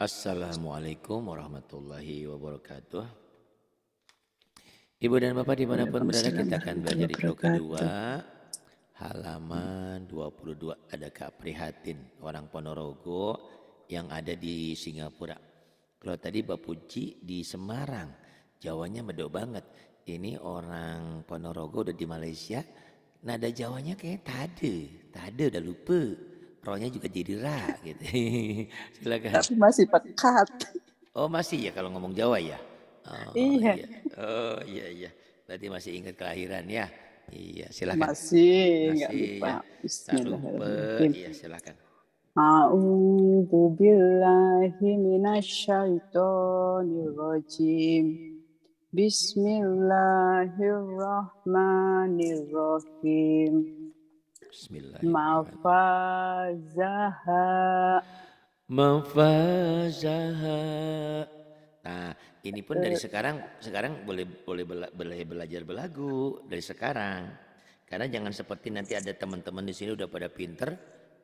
Assalamualaikum warahmatullahi wabarakatuh. Ibu dan Bapak dimanapun berada kita akan belajar di buku kedua halaman 22 ada Kak Prihatin orang Ponorogo yang ada di Singapura. Kalau tadi Bapak Puji di Semarang, Jawanya medok banget. Ini orang Ponorogo udah di Malaysia, nada Jawanya kayak tade, tade udah lupa rohnya juga jadi ra gitu. Silakan. Tapi masih pekat. Oh masih ya kalau ngomong Jawa ya. Oh, iya. iya. Oh iya iya. Berarti masih ingat kelahiran ya. Iya silakan. Masih. Masih. Lupa. Ya. Iya silakan. A'udzu Bismillahirrahmanirrahim. Mafazaha. Mafazaha. Nah, ini pun dari eh. sekarang sekarang boleh boleh bela, belajar belagu dari sekarang. Karena jangan seperti nanti ada teman-teman di sini udah pada pinter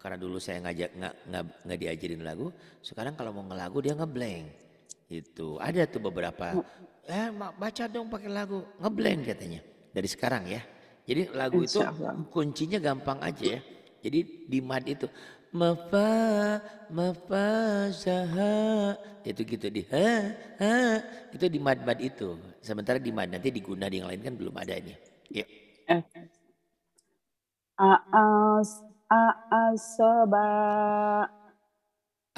karena dulu saya ngajak nggak nggak nggak diajarin lagu. Sekarang kalau mau ngelagu dia ngeblank. Itu ada tuh beberapa. Mm. Eh baca dong pakai lagu ngeblank katanya dari sekarang ya. Jadi lagu itu kuncinya gampang aja ya. Jadi di mad itu mafa mafa saha itu gitu di ha ha itu di mad mad itu. Sementara di mad nanti diguna di yang lain kan belum ada ini. Yuk. Eh, eh. aas Aasoba.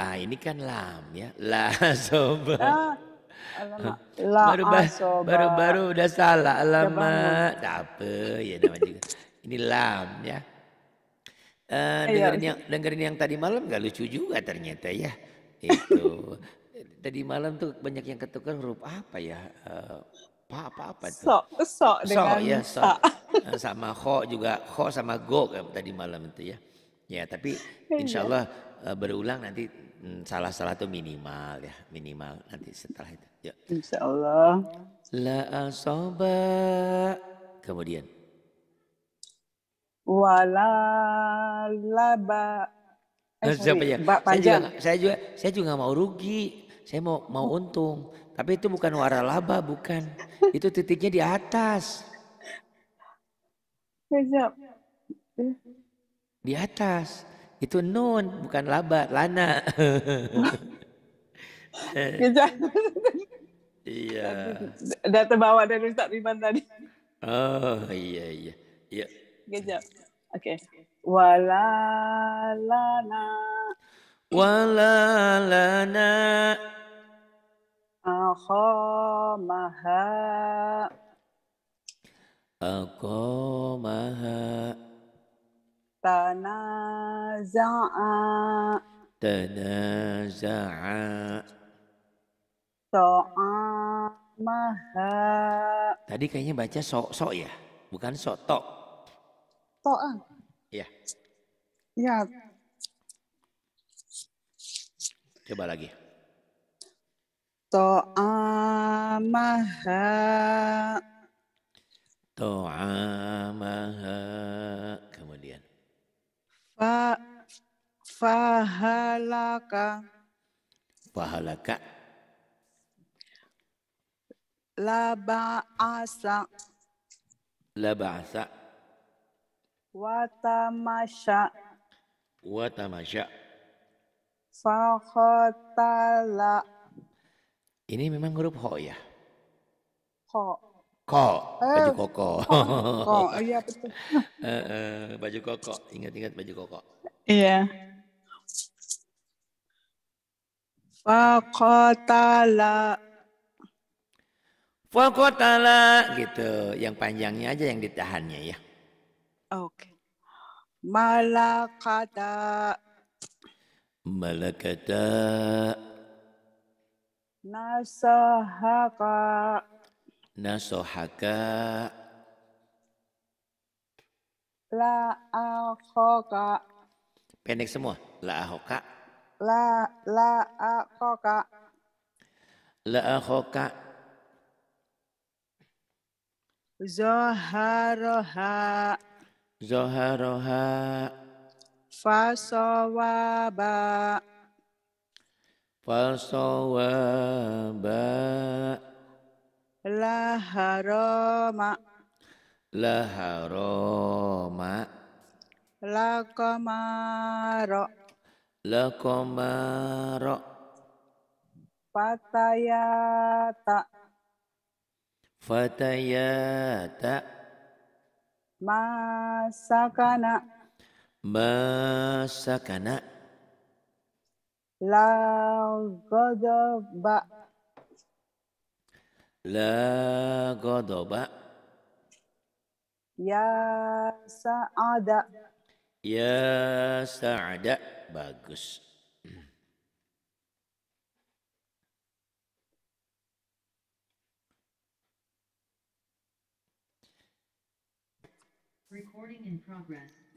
Ah ini kan lam ya. La soba. Ah baru oh baru baru udah salah lama tak apa ya nama juga ini lam ya Uh, dengerin yang dengerin yang tadi malam gak lucu juga ternyata ya itu tadi malam tuh banyak yang ketukar huruf apa ya uh, apa apa apa tuh sok sok dengan so, ya so. Eh, sama kok juga kok sama go tadi malam itu ya ya tapi iya. insyaallah berulang nanti Hmm, salah-salah itu minimal ya, minimal nanti setelah itu. ya Insya Allah. La asoba. Kemudian. Wala laba. Eh, nah, Siapa ya? Mbak Saya juga, saya juga, saya juga gak mau rugi. Saya mau mau untung. Tapi itu bukan wara laba, bukan. Itu titiknya di atas. Di atas. Itu nun, bukan laba, lana. Iya. iya. udah terbawa dari Ustaz Riman tadi. Oh, iya iya. Iya. Kejap. oke Wala lana. Wala lana. Aku maha تنازعا تنازعا طعامها Tadi kayaknya baca sok-sok ya, bukan sok tok. Tok ah. Iya. Iya. Coba lagi. To'amaha. To'amaha. Fa fahalaka. Fahalaka. laba asa La ba'asa. watamasha, Watamasya. Fakhatala. Ini memang huruf ho ya? Ho. Eh, koko, baju koko. Oh, koko, iya betul. uh, baju koko, ingat-ingat baju koko. Iya. Fakotala. Fakotala gitu. Yang panjangnya aja yang ditahannya ya. Oke. Okay. Malakata. Malakata. Nasahaka nasohaka la ahoka pendek semua la ahoka la la ahoka la ahoka zoharoha zoharoha fasawaba fasawaba Laharoma, Laharoma, Lakomaro. Lakomaro. Fatayata. Fatayata. Masakana. Masakana. Lagodoba. La godoba. Ya sa'ada. Ya sa'ada. Bagus.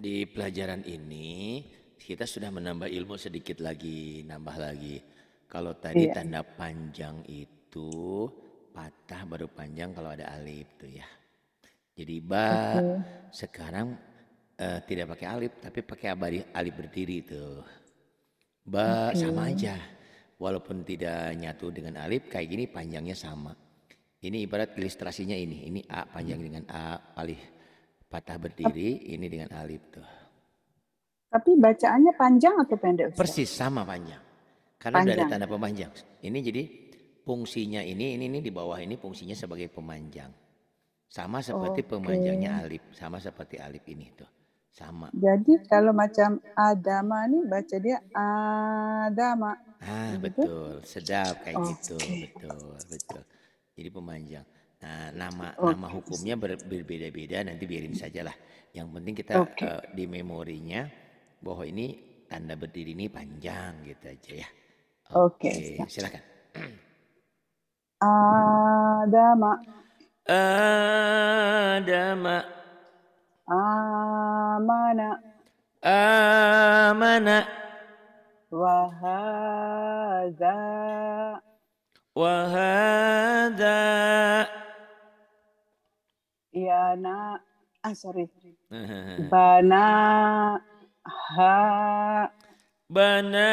Di pelajaran ini kita sudah menambah ilmu sedikit lagi, nambah lagi. Kalau tadi iya. tanda panjang itu patah baru panjang kalau ada alif tuh ya. Jadi ba okay. sekarang uh, tidak pakai alif tapi pakai abadi alif berdiri tuh. Ba okay. sama aja. Walaupun tidak nyatu dengan alif kayak gini panjangnya sama. Ini ibarat ilustrasinya ini. Ini A panjang dengan A, alif patah berdiri, ini dengan alif tuh. Tapi bacaannya panjang atau pendek? Persis sama panjang. Karena panjang. udah ada tanda pemanjang. Ini jadi fungsinya ini ini ini di bawah ini fungsinya sebagai pemanjang. Sama seperti okay. pemanjangnya alif, sama seperti alif ini tuh. Sama. Jadi kalau macam adama nih baca dia adama. Ah, gitu. betul. Sedap kayak okay. gitu. Betul, betul. Jadi pemanjang. Nah, nama okay. nama hukumnya ber, berbeda-beda nanti biarin sajalah. Yang penting kita okay. uh, eh, di memorinya bahwa ini tanda berdiri ini panjang gitu aja ya. Oke, okay. okay. silakan. Adama. Adama. Amana. Amana. Wahada. Wahada. Yana. Ah, sorry. Bana. Ha. Bana.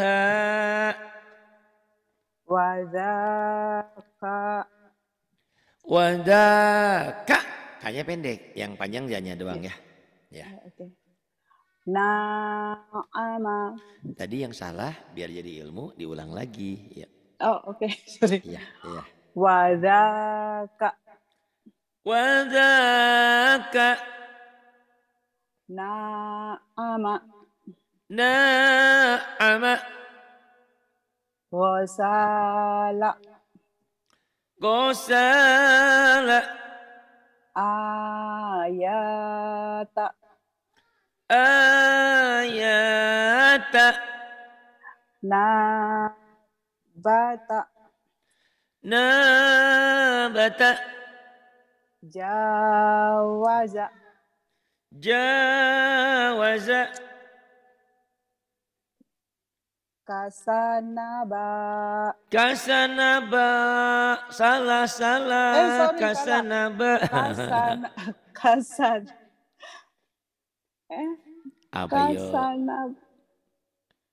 Ha. Wadaka. Wadaka. Kayaknya pendek, yang panjang janya doang ya. Ya. ya. Okay. Na'ama. Tadi yang salah biar jadi ilmu diulang lagi ya. Oh, oke. Okay. Sorry. Ya, ya. Wadaka. Wadaka. Na'ama. Na'ama. غسالة غسالة آيات آيات نبات نبات جاوز جاوز Kasanaba. Kasanaba. Salah, salah. Eh, sorry, kasanaba. Kasan, kasan. Eh, Apa kasanaba.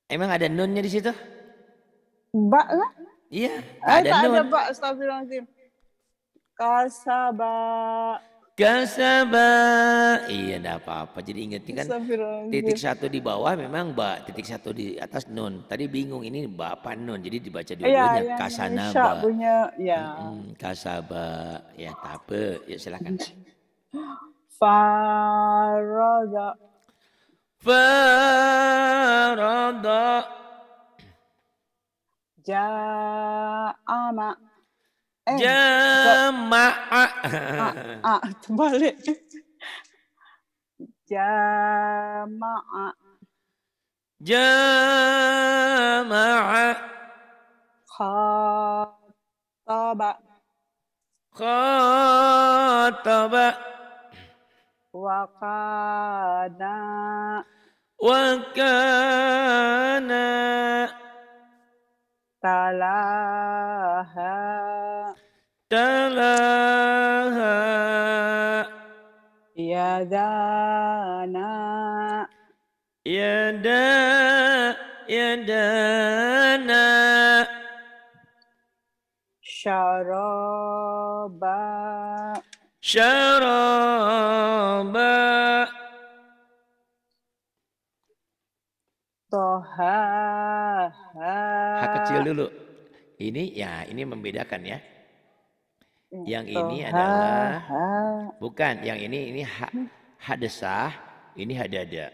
Emang ada nunnya di situ? Ba lah. Iya, eh, ada tak nun. ada bak, astagfirullahaladzim. Kasaba kasaba iya enggak apa-apa jadi ingat ini kan titik satu di bawah memang ba titik satu di atas nun tadi bingung ini ba apa nun jadi dibaca iya, dua-duanya ya, ba punya ya hmm, kasaba ya tape ya silakan farada farada ja'ama Eh, Jamaah. a terbalik. Jamaah. Jamaah. Khotoba. Khataba. Wakana. Wakana. تلاها تلاها يدانا يدا يدانا شرابا شرابا kecil dulu. Ini ya ini membedakan ya. Yang gitu. ini adalah bukan yang ini ini ha, hadesah, ini hadada.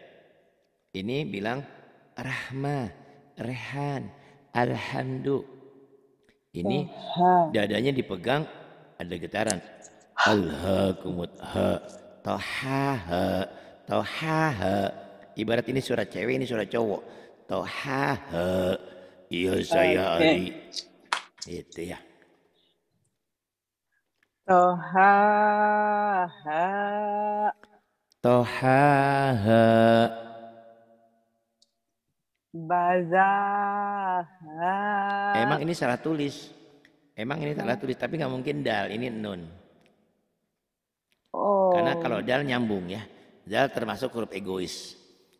Ini bilang rahma rehan, alhamdu. Ini dadanya dipegang ada getaran. Alhamdulillah, ha, toha ha, toha ha. Ibarat ini surat cewek, ini surat cowok. Toha ha. Iya eh, saya okay. Eh. Ari. Itu ya. Toha ha. Toha ha. ha. Emang ini salah tulis. Emang ini salah tulis, tapi nggak mungkin dal. Ini nun. Oh. Karena kalau dal nyambung ya. Dal termasuk huruf egois.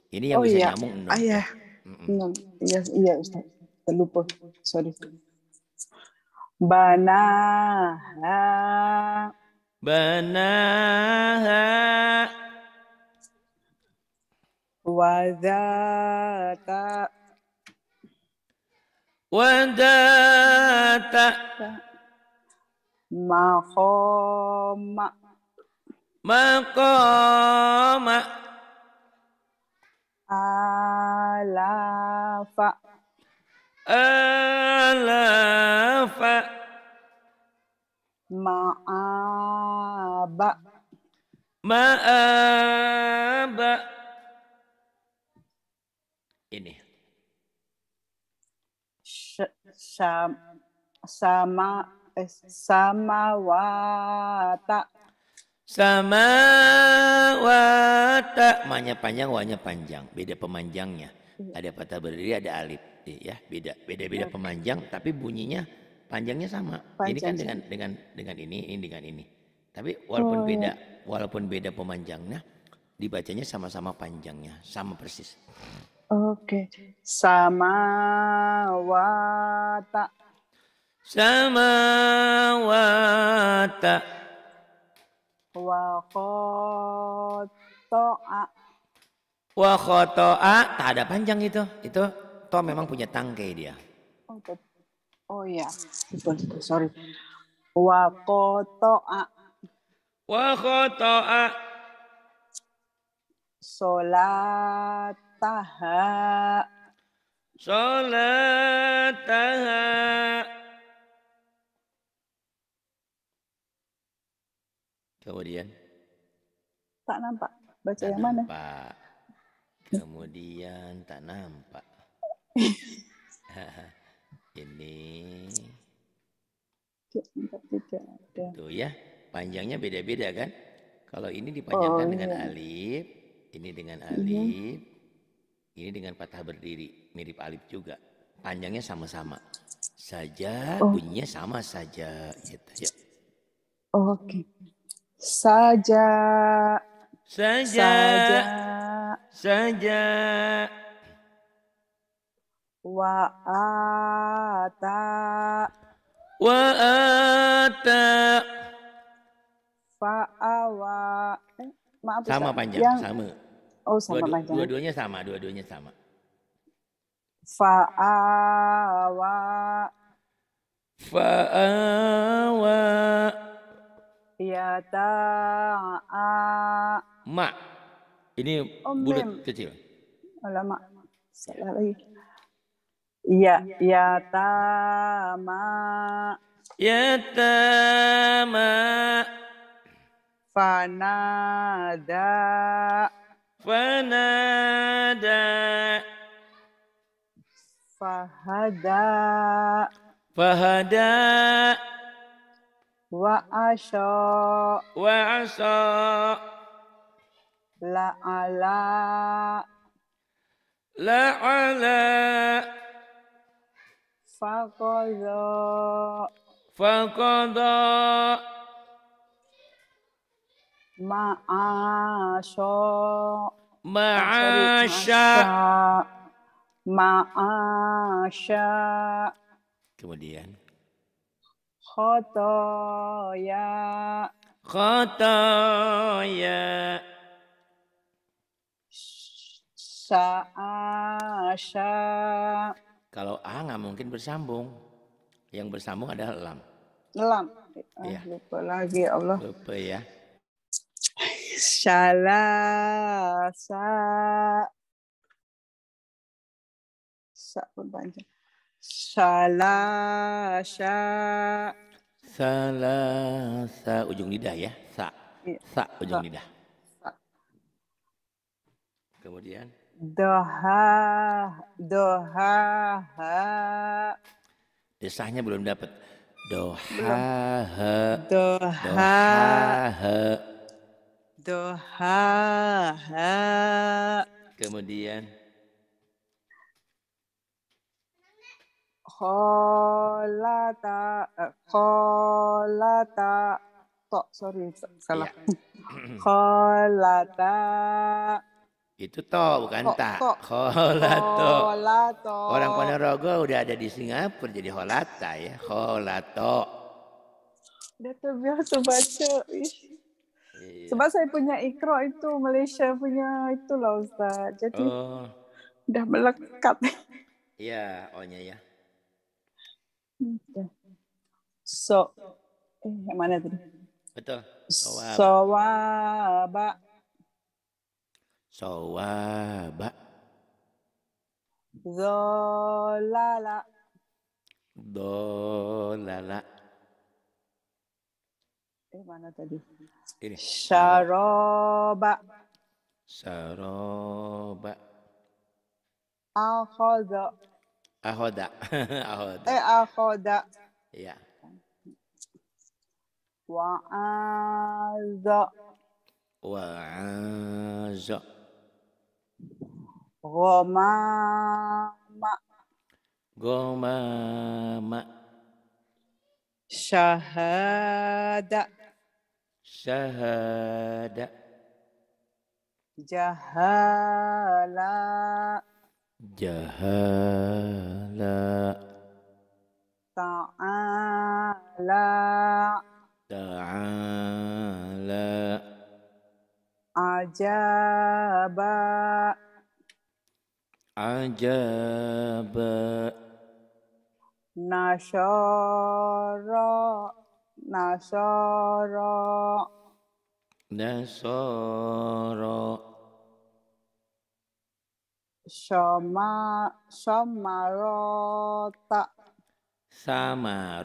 Ini yang oh, bisa iya. nyambung ah, iya. nun. Oh iya. Mm -mm. Iya, iya Ustaz lupa sorry banaha banaha wadata wadata Mahoma. Alafa. alafa alafa ma'aba ma'aba ini sama eh, sama wata sama wata manya panjang wanya panjang beda pemanjangnya Iya. Ada patah berdiri, ada alif. Iya, ya, beda beda beda nah. okay. pemanjang, tapi bunyinya panjangnya sama. Panjang. Ini kan dengan iya. dengan dengan ini, ini dengan ini. Tapi walaupun oh, beda, walaupun beda pemanjangnya, dibacanya sama-sama panjangnya, sama persis. Oke, sama wata. Sama wata. wakotoa Wa khotoa, tak ada panjang itu. Itu toh memang punya tangkai dia. Oh, oh iya, sorry. Wa khotoa. Wa khotoa. Solataha. Solataha. Kemudian? Tak nampak. Baca tak yang nampak. mana? kemudian tak nampak. Ini Tuh ya, panjangnya beda-beda kan? Kalau ini dipanjangkan oh, dengan iya. alif, ini dengan iya. alif, iya. ini dengan patah berdiri, mirip alif juga. Panjangnya sama-sama. Saja oh. bunyinya sama saja gitu ya. Oke. Oh, okay. Gitu. Saja. Saja. saja saja wa ata wa ata fa eh, maaf sama panjang yang... sama oh sama dua, panjang dua-duanya sama dua-duanya sama fa awa fa awa ya a ma ini Om bulat Bim. kecil. Alamak. Oh, Salah lagi. Ya, ya tama. Ya tama. Fanada. Fanada. Fahada. Fahada. Wa asya. Wa asya. لا على فقضى فقضى معاشا معاشا معاشا kemudian khotoya khotoya sa'a sya. Kalau a nggak mungkin bersambung. Yang bersambung adalah lam. Lam. Ah, ya. Lupa lagi ya Allah. Lupa ya. Shala sa. Sa pun panjang. Shala sa ujung lidah ya. Sa. Iya. Sa ujung lidah. Kemudian Doha, doha, ha. Desahnya belum dapat. Doha, ha. Doha, ha. Doha, ha. Kemudian. Kolata, eh, kolata, to, sorry, salah. Ya. Itu to bukan Ho, tak. Holato. Holato. Orang Ponorogo udah ada di Singapura jadi holata ya. Holato. Udah terbiasa baca. Iya. Sebab saya punya ikro itu Malaysia punya itu lah Ustaz. Jadi oh. udah melekat. Iya, ohnya ya. So, eh, yang mana tadi? Betul. Sawaba. So, Sawaba. Dolala. Dolala. Eh mana tadi? Ini. Saroba. Saroba. Ahoda. Ahoda. ahoda. Eh ahoda. Iya. Wa'aza. Wa'aza. Gomama. Gomama. Syahada. Syahada. Jahala. Jahala. Ta'ala. Ta'ala. Ajabah ajaba nasara nasara nasara sama samarata rota sama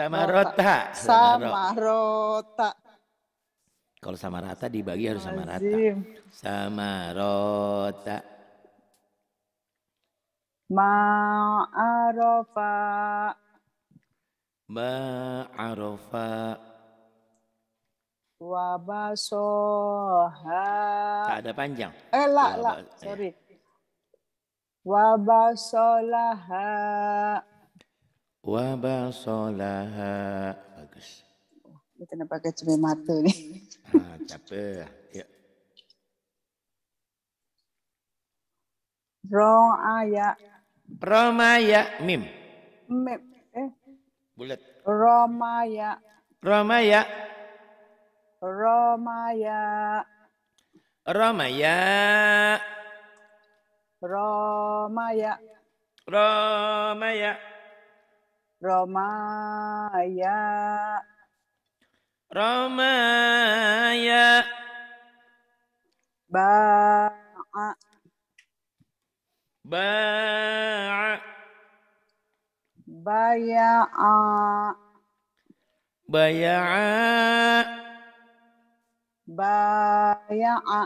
samarata sama rota kalau sama rata dibagi harus sama rata. Sama rota. Ma'arofa. Ma'arofa. Wabasoha. Tak ada panjang. Eh, la, la. Ya. Sorry. Wabasolaha. Wabasolaha. Bagus. Oh, kita nak pakai cermin mata ni. Ah, capek. Ya. Romaya. Romaya mim. Mim. Eh. Bulat. Romaya. Romaya. Romaya. Romaya. Romaya. Romaya. Romaya. Romaya Ba'a Ba'a Baya'a Baya'a Baya'a Baya'a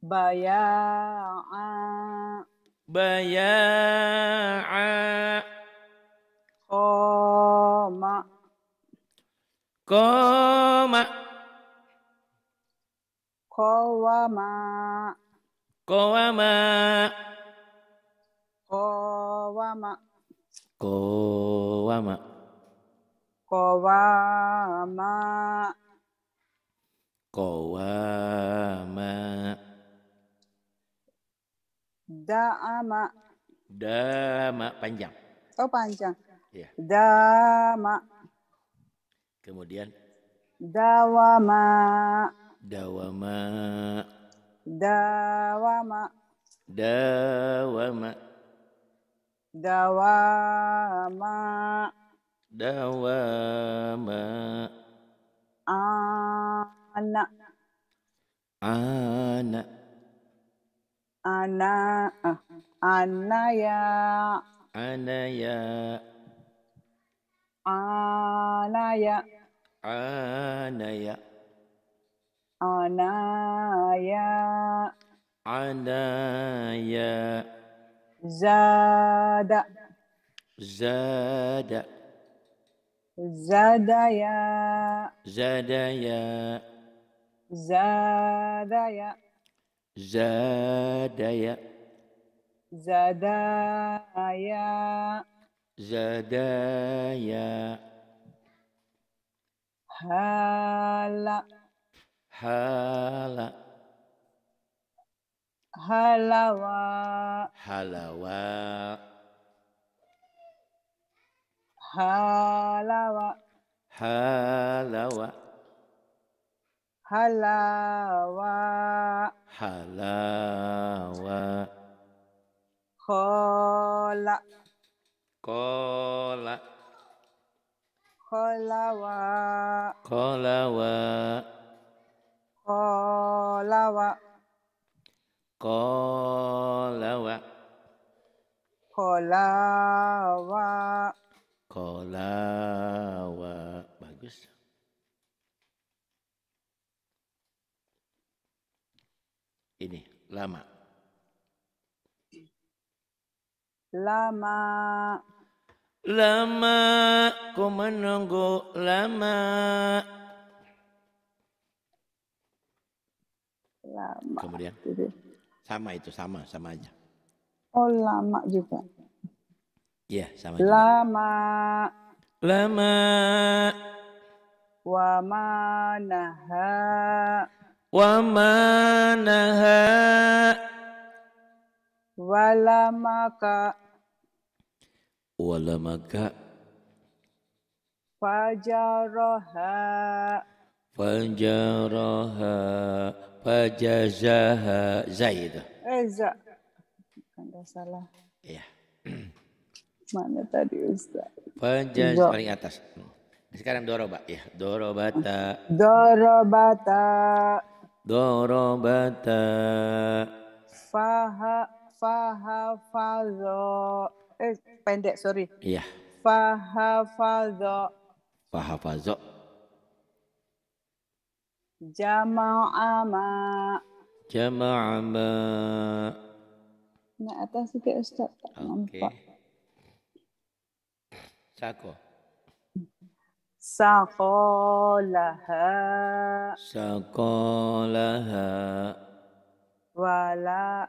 Baya'a Baya'a có mà Kowama. Kowama. Kowama. Kowama. Kowama. ma, Da'ama. Da'ama panjang. Oh panjang. Yeah. Da'ama. Kemudian dawama dawama dawama dawama dawama dawama Ana. Ana ya. Ana ya. آنايا آنايا آنايا آنايا زاد زاد زادايا زادايا زادايا زادايا زادايا زدايا هلا هلا هلوا هلوا هلوا هلوا هلاوة هلاوة خلا Kola. Kola Kolawa. Kolawa. Kolawa. Kolawa. Kolawa. Bagus. Ini lama. lama lama ku menunggu lama lama kemudian sama itu sama sama aja oh lama juga iya sama lama juga. lama wa manaha wa manaha Walamaka. Walamaka. Fajaroha. Fajaroha. Fajazaha. Zaid. Eza. tidak salah. Iya. Mana tadi Ustaz? Fajaz paling atas. Sekarang doroba ya. Dorobata. Dorobata. Dorobata. Faha fahafadho eh pendek sorry iya fahafadho fahafadho jama'ama jama'ama nah atas sikit Ustaz tak okay. nampak Sako. laha. Sako laha. Wala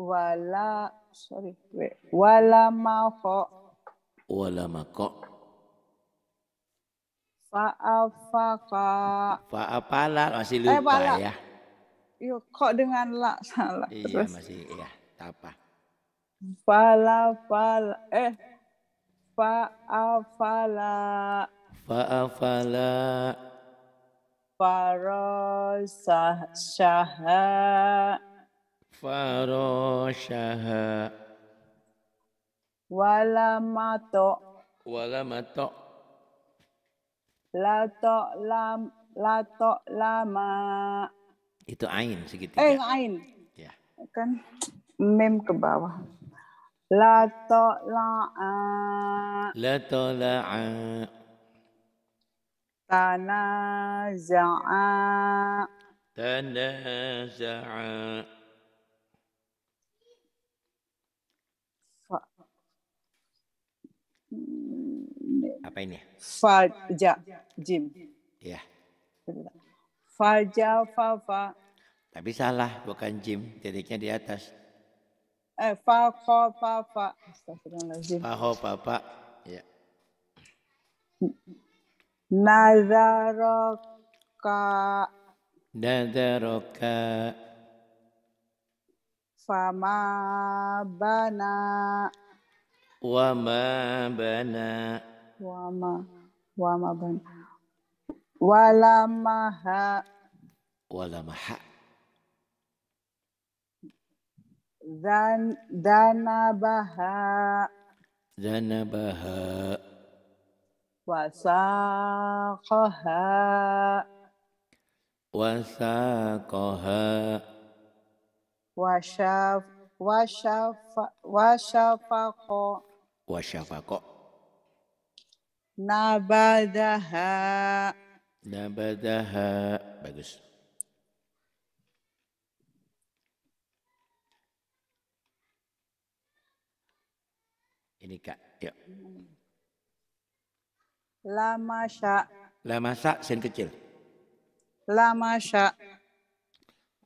wala sorry wait, wala mako wala mako fa'afaka fa'apala masih eh, lupa eh, pala. ya Yo, kok dengan la salah iya terus. masih iya apa fala fala eh fa'afala fa'afala farosah syahah فراشها ولمتع ولمتع لا تعلم la to lama. Itu ain segitiga. Eh, ain. Ya. Kan mem ke bawah. lato to la a. La la a. Tanaza'a. Tanaza'a. apa ini? Ya? Faja jim. Ya. Faja fa fa. Tapi salah, bukan jim. Titiknya di atas. Eh, fa ko fa fa. Fa ho fa fa. Ya. Nazaroka. Nazaroka. Fama bana. Wama bana. وما وما بن ولمها ولمح ذن ذنبها ذنبها وساقها وساقها وشف وشف وشفق وشفق Nabadaha. Nabadaha. Bagus. Ini Kak, yuk. Lama syak, sin kecil. syak.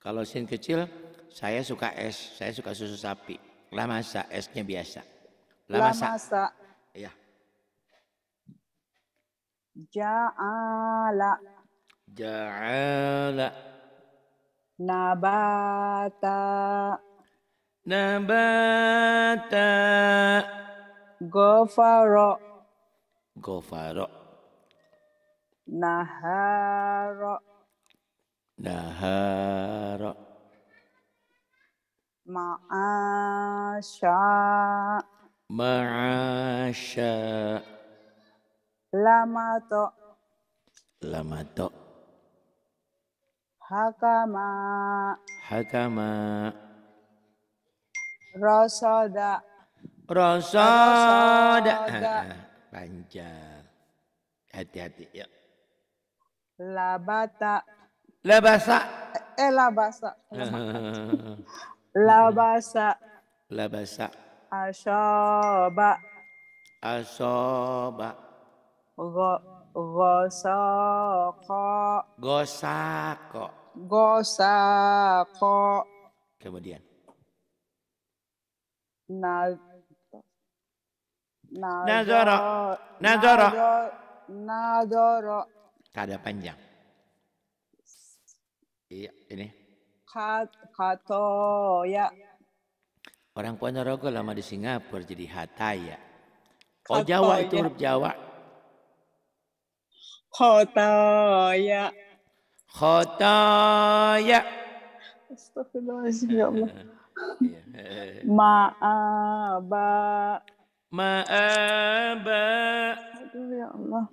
Kalau sin kecil, saya suka es, saya suka susu sapi. syak, esnya biasa. Lama syak. جعل جعل نباتا نباتا غفر غفر نهار نهار معاشا معاشا Lamato. Lamato. Hakama. Hakama. Rosoda. Rosoda. Panjang. Hati-hati ya. Labata. Labasa. Eh labasa. labasa. Labasa. Asoba. Asoba. Gosako. Gosako. Gosako. Kemudian. Na Nazoro. Nazoro. Nazoro. Kada panjang. Iya, ini. Kat, katoya. Orang Ponorogo lama di Singapura jadi hataya. Oh Jawa itu huruf Jawa khotoya khotoya Astagfirullahaladzim ya Allah ma'aba ma'aba aduh ya Allah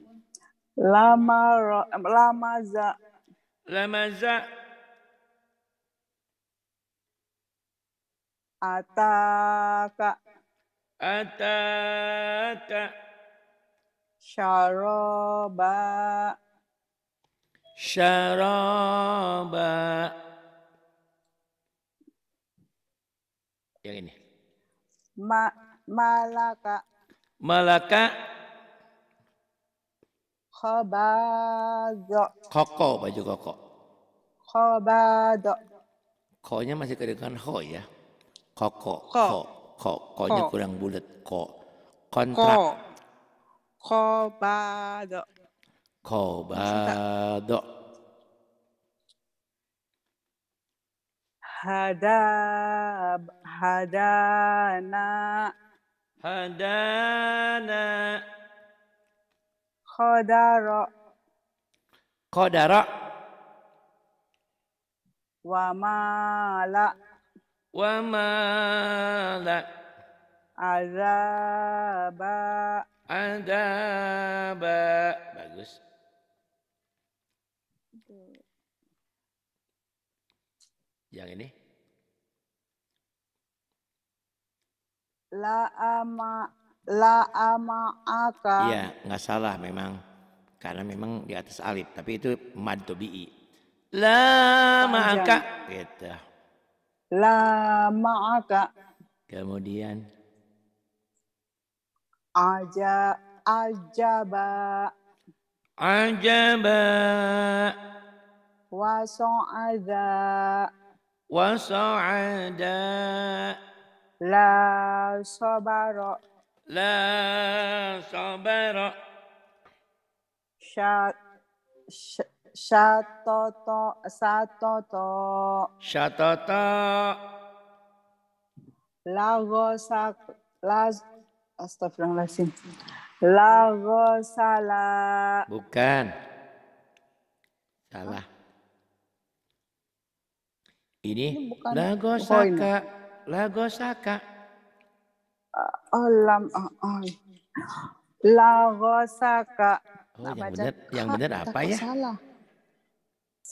lama lama za ataka ataka syaraba syaraba yang ini Ma malaka malaka Kobado, koko baju koko Kobado, konya masih kedengaran ho ya koko ko ko konya kurang bulat ko kontrak قباد قباد هداب هدانا هدانا قدر قدر ومال ومال عذاب adaba. Bagus. Yang ini. La ama la ama aka. Iya, nggak salah memang. Karena memang di atas alif, tapi itu mad bi La ma'aka. Gitu. La ma'aka. Kemudian Aja, ajaba. Ajaba. Waso'ada. Waso'ada. La sabara. La sabara. la sh, shatoto, satoto. Shatoto. La gosak, la Astagfirullahaladzim. La gosala. Bukan. Salah. Ini, ini bukan. Lago saka. Lago saka. Alam. Uh, oh, oh, oh. Lago Oh, nah, yang benar, yang benar apa ya? Salah.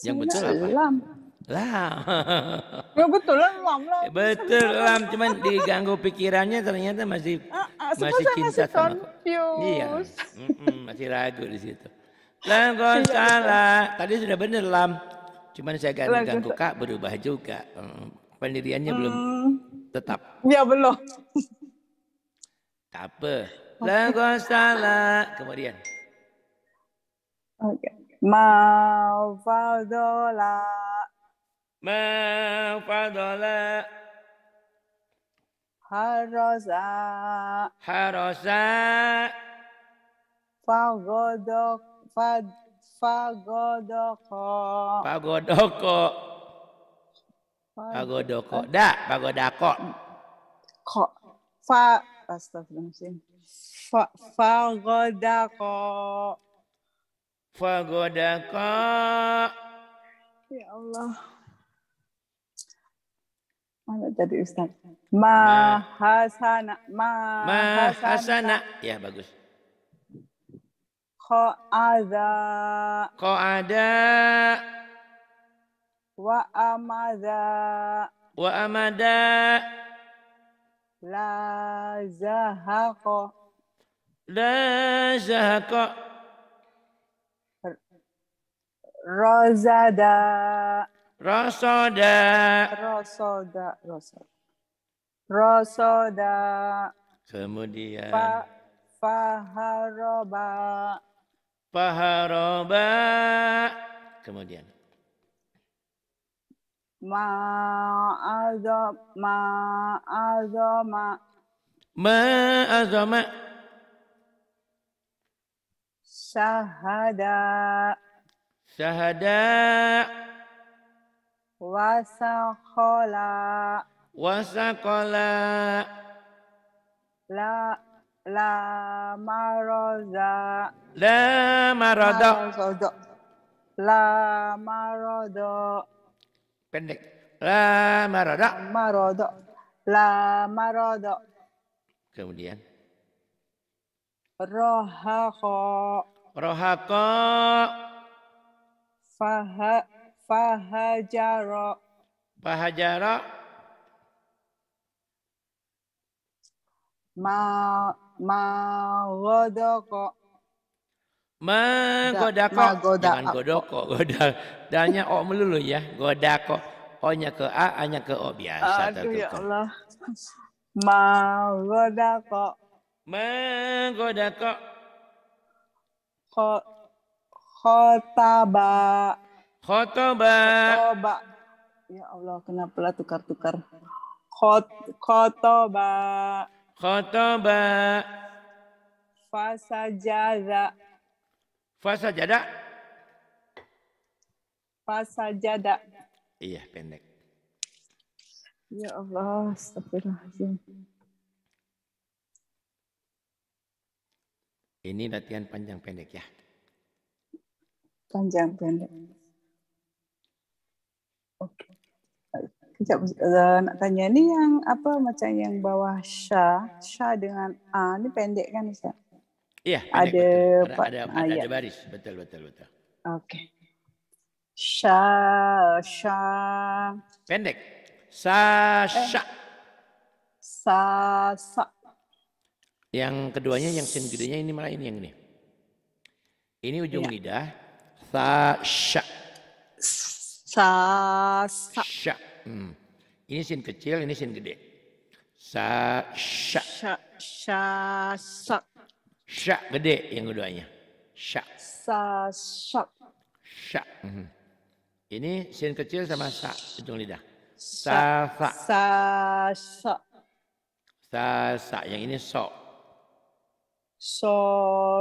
Yang betul apa? Lam. Lah. Ya betul lam lam. Eh, betul lam, cuman diganggu pikirannya ternyata masih uh, uh, masih cinta masih sama. Iya, mm -mm, masih ragu di situ. Lam kon iya, salah. Tadi sudah benar lam. Cuman saya ganti ganggu gitu. kak berubah juga. Pendiriannya hmm. belum tetap. Ya belum. Tak apa. Lam kon salah. Kemudian. Oke. Okay. Ma Ma فضل harosa حرس فغدق فد Pagodoko. Pagodoko. Pagodoko. Da, pagodako. Ko. Fa. Astagfirullahaladzim. Fa. Fagodako. Fagodako. Ya Allah jadi Ustaz? Nah. Mahasana. Mahasana. Ya, bagus. ko ada Wa amada Wa amada. La zahako. La zahako. rozada Rosoda, Rosoda, Rosoda, Rosoda. Kemudian. Fa, faharoba. Faharoba. Kemudian. Ma'azoma. Ma'azoma. Ma'azoma. Sahada. Sahada. Wasakola. Wasakola. La la maroda. La maroda. La maroda. Pendek. La maroda. Maroda. La maroda. Kemudian. Rohako. Rohako. Fahak Fahajara. Fahajara. Ma ma godoko. Ma godako. Ma goda. Jangan dạ vâng, godoko. Goda. Danya o melulu ya. Godako. O-nya ke A, A-nya ke O. Biasa. Aduh ya Allah. Ma godako. Ma godako. Khotaba. Khotoba. Khotoba. Ya Allah, kenapa lah tukar-tukar? Khot khotoba. Khotoba. Fasajada. Fasajada. Fasajada. Iya, pendek. Ya Allah, astagfirullahaladzim. Ini latihan panjang pendek ya. Panjang pendek. Oke. uh, nak tanya ni yang apa macam yang bawah sya, sya dengan a ni pendek kan Ustaz? Ya, ada betul. Ada, ada, ada, ada baris. Betul betul betul. Okey. Sha sha pendek. Sa eh. sha. Eh. Sa sa. Yang keduanya yang sin gedenya ini malah ini yang ini. Ini ujung ya. lidah. Sa sha sa sa sya. Hmm. Ini sin kecil, ini sin gede. Sa sya. sa sya sa. Sya gede yang keduanya. Sya. Sa sya. sa Hmm. Ini sin kecil sama sa ujung lidah. Sa sa. Sa sa. Sa sa yang ini so. So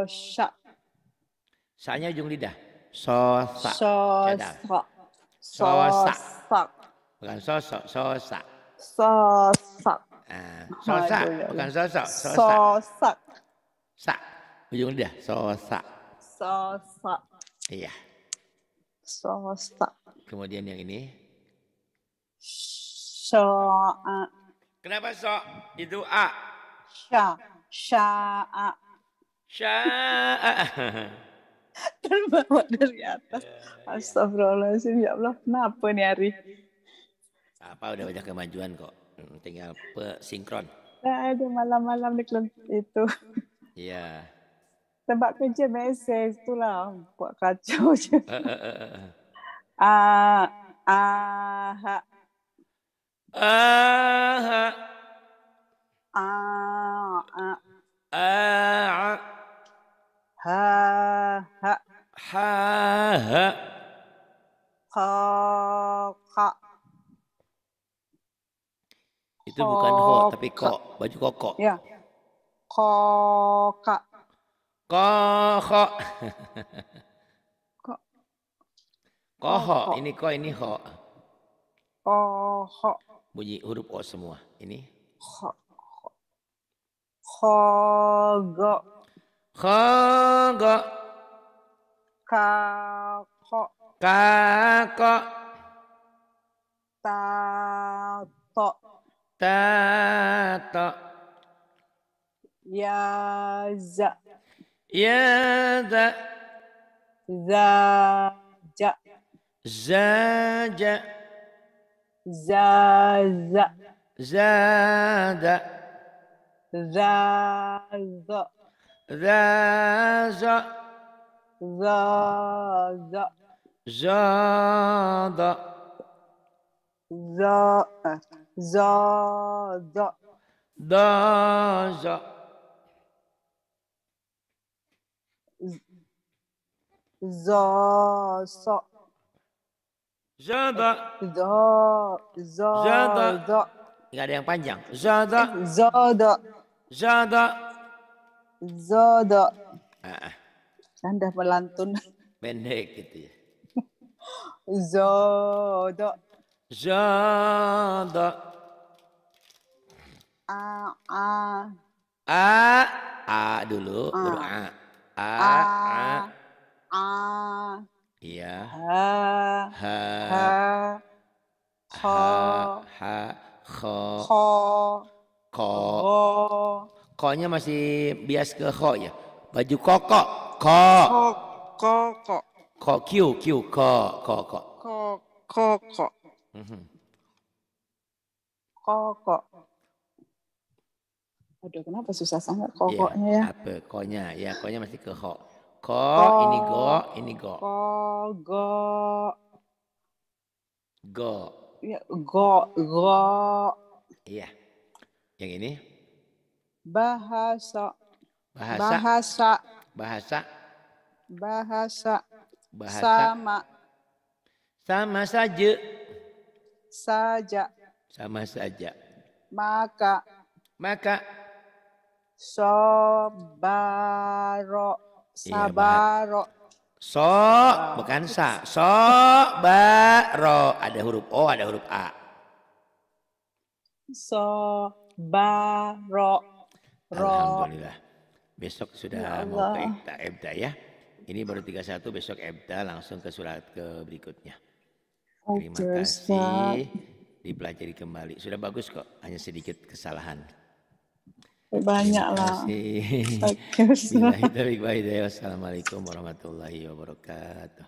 sya. Sa-nya ujung lidah. So sa. So sa. Sosak. Sosak. Bukan sosok, sosak. Sosak. Ah, sosak, Aduh, ya bukan sosok, sosak. Sosak. Sak. Ujung dia, sosak. Sosak. Iya. Sosak. Kemudian yang ini. So'a. Kenapa so? Itu a. sha Sha. sha terbawa dari atas. Iya, iya. Astagfirullahaladzim, ya Allah, kenapa nih Ari? Apa udah banyak kemajuan kok, hmm, tinggal sinkron. Nah, ada malam-malam di klub itu. Iya. Tempat kerja meses itulah buat kacau je. Eh, eh, eh, ah, ah, ah, ah, ah, ah, ah, ah, ah, ah, ha ha ha ha ha ha itu bukan ho tapi kok baju koko ya koka ka ko. ho ini ko ini ho ho bunyi huruf o semua ini ho ho go ほごかこかこたとたとやざやざざじゃざじゃざざざだざぞ Za, za, Zada. Za. Zada. Zada. Zada. Zada. Zodok. Ah. Anda melantun. Pendek gitu ya. Zodo. Zodok. A a a a dulu a. baru a a a a, a. iya ha ha ha ha ha ha ha ha Koknya masih bias ke kok ya. Baju koko, Kok. Koko. Kok kiu kiu kok kok kok Koko. Mhm. Koko. Aduh kenapa susah sangat iya, kokoknya ya. Apa koknya ya koknya masih ke kok. Kok ini go ini go. Kok go. Go. Ya, go go. Iya. Yang ini? bahasa bahasa bahasa bahasa bahasa, sama sama saja saja sama saja maka maka sobaro iya, sabaro sob so bukan sa so baro ada huruf o ada huruf a so baro Alhamdulillah. Besok sudah ya mau ke Ibta, Ibta ya. Ini baru 31 besok Ibta langsung ke surat ke berikutnya. Terima kasih. Dipelajari kembali. Sudah bagus kok, hanya sedikit kesalahan. Ya, banyak lah. Terima kasih. Assalamualaikum warahmatullahi wabarakatuh.